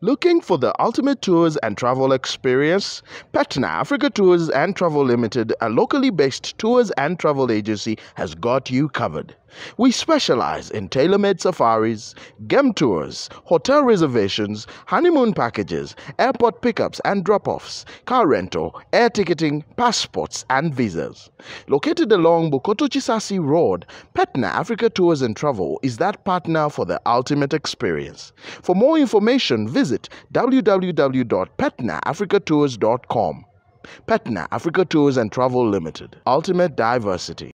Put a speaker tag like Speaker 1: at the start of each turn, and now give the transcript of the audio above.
Speaker 1: Looking for the ultimate tours and travel experience? Petna Africa Tours and Travel Limited, a locally based tours and travel agency, has got you covered. We specialize in tailor made safaris, game tours, hotel reservations, honeymoon packages, airport pickups and drop offs, car rental, air ticketing, passports, and visas. Located along Bukoto Chisasi Road, Petna Africa Tours and Travel is that partner for the ultimate experience. For more information, visit www.petnaafricatours.com. Petna Africa Tours and Travel Limited, Ultimate Diversity.